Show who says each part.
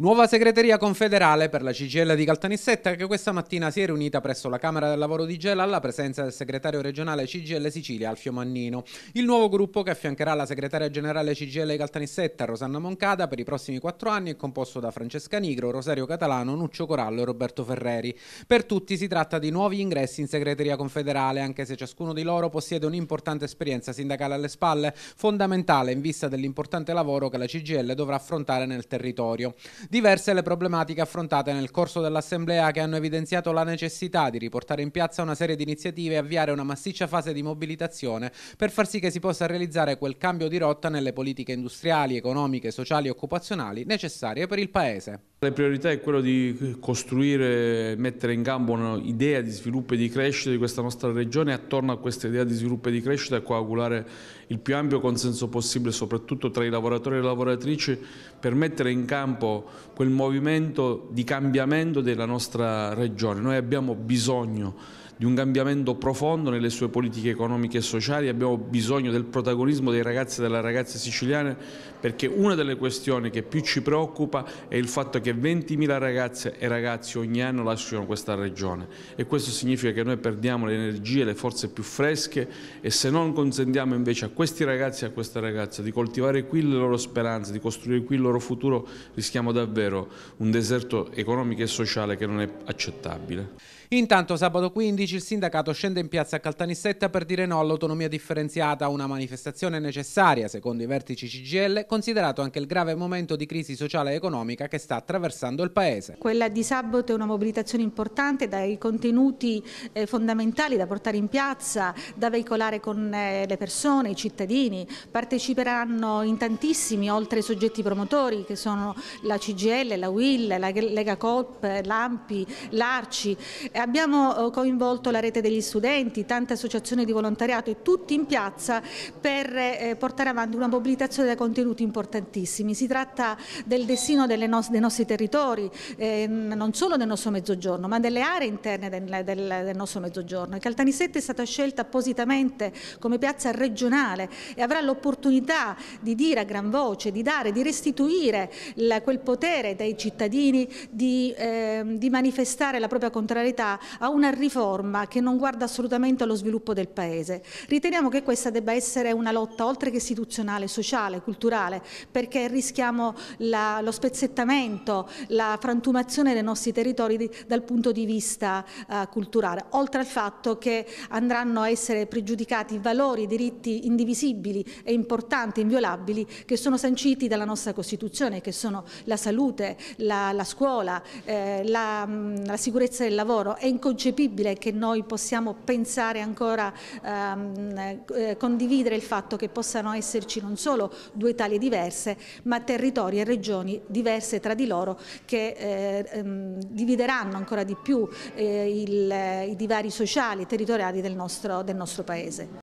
Speaker 1: Nuova segreteria confederale per la CGL di Caltanissetta che questa mattina si è riunita presso la Camera del Lavoro di Gela alla presenza del segretario regionale CGL Sicilia Alfio Mannino. Il nuovo gruppo che affiancherà la segretaria generale CGL di Caltanissetta Rosanna Moncada per i prossimi quattro anni è composto da Francesca Nigro, Rosario Catalano, Nuccio Corallo e Roberto Ferreri. Per tutti si tratta di nuovi ingressi in segreteria confederale anche se ciascuno di loro possiede un'importante esperienza sindacale alle spalle, fondamentale in vista dell'importante lavoro che la CGL dovrà affrontare nel territorio. Diverse le problematiche affrontate nel corso dell'Assemblea che hanno evidenziato la necessità di riportare in piazza una serie di iniziative e avviare una massiccia fase di mobilitazione per far sì che si possa realizzare quel cambio di rotta nelle politiche industriali, economiche, sociali e occupazionali necessarie per il Paese.
Speaker 2: Le priorità è quello di costruire, mettere in campo un'idea di sviluppo e di crescita di questa nostra regione e attorno a questa idea di sviluppo e di crescita coagulare il più ampio consenso possibile, soprattutto tra i lavoratori e le lavoratrici, per mettere in campo quel movimento di cambiamento della nostra regione. Noi abbiamo bisogno di un cambiamento profondo nelle sue politiche economiche e sociali, abbiamo bisogno del protagonismo dei ragazzi e delle ragazze siciliane perché una delle questioni che più ci preoccupa è il fatto che 20.000 ragazze e ragazzi ogni anno lasciano questa regione e questo significa che noi perdiamo le energie, le forze più fresche e se non consentiamo invece a questi ragazzi e a queste ragazze di coltivare qui le loro speranze, di costruire qui il loro futuro, rischiamo davvero un deserto economico e sociale che non è accettabile.
Speaker 1: Intanto sabato 15 15 il sindacato scende in piazza a Caltanissetta per dire no all'autonomia differenziata, una manifestazione necessaria, secondo i vertici CGL, considerato anche il grave momento di crisi sociale e economica che sta attraversando il Paese.
Speaker 3: Quella di sabato è una mobilitazione importante dai contenuti eh, fondamentali da portare in piazza, da veicolare con eh, le persone, i cittadini. Parteciperanno in tantissimi, oltre ai soggetti promotori che sono la CGL, la UIL, la Lega Colp, l'AMPI, l'ARCI. Abbiamo eh, coinvolto coinvolto la rete degli studenti, tante associazioni di volontariato e tutti in piazza per eh, portare avanti una mobilitazione da contenuti importantissimi. Si tratta del destino no dei nostri territori, eh, non solo del nostro mezzogiorno, ma delle aree interne del, del, del nostro mezzogiorno. Caltanissette è stata scelta appositamente come piazza regionale e avrà l'opportunità di dire a gran voce, di dare, di restituire la, quel potere dai cittadini di, eh, di manifestare la propria contrarietà a una riforma norma che non guarda assolutamente allo sviluppo del Paese. Riteniamo che questa debba essere una lotta oltre che istituzionale, sociale, culturale, perché rischiamo la, lo spezzettamento, la frantumazione dei nostri territori di, dal punto di vista eh, culturale, oltre al fatto che andranno a essere pregiudicati valori, diritti indivisibili e importanti, inviolabili, che sono sanciti dalla nostra Costituzione, che sono la salute, la, la scuola, eh, la, mm, la sicurezza del lavoro. È inconcepibile che noi possiamo pensare ancora, ehm, eh, condividere il fatto che possano esserci non solo due Italie diverse, ma territori e regioni diverse tra di loro che eh, ehm, divideranno ancora di più eh, il, eh, i divari sociali e territoriali del nostro, del nostro Paese.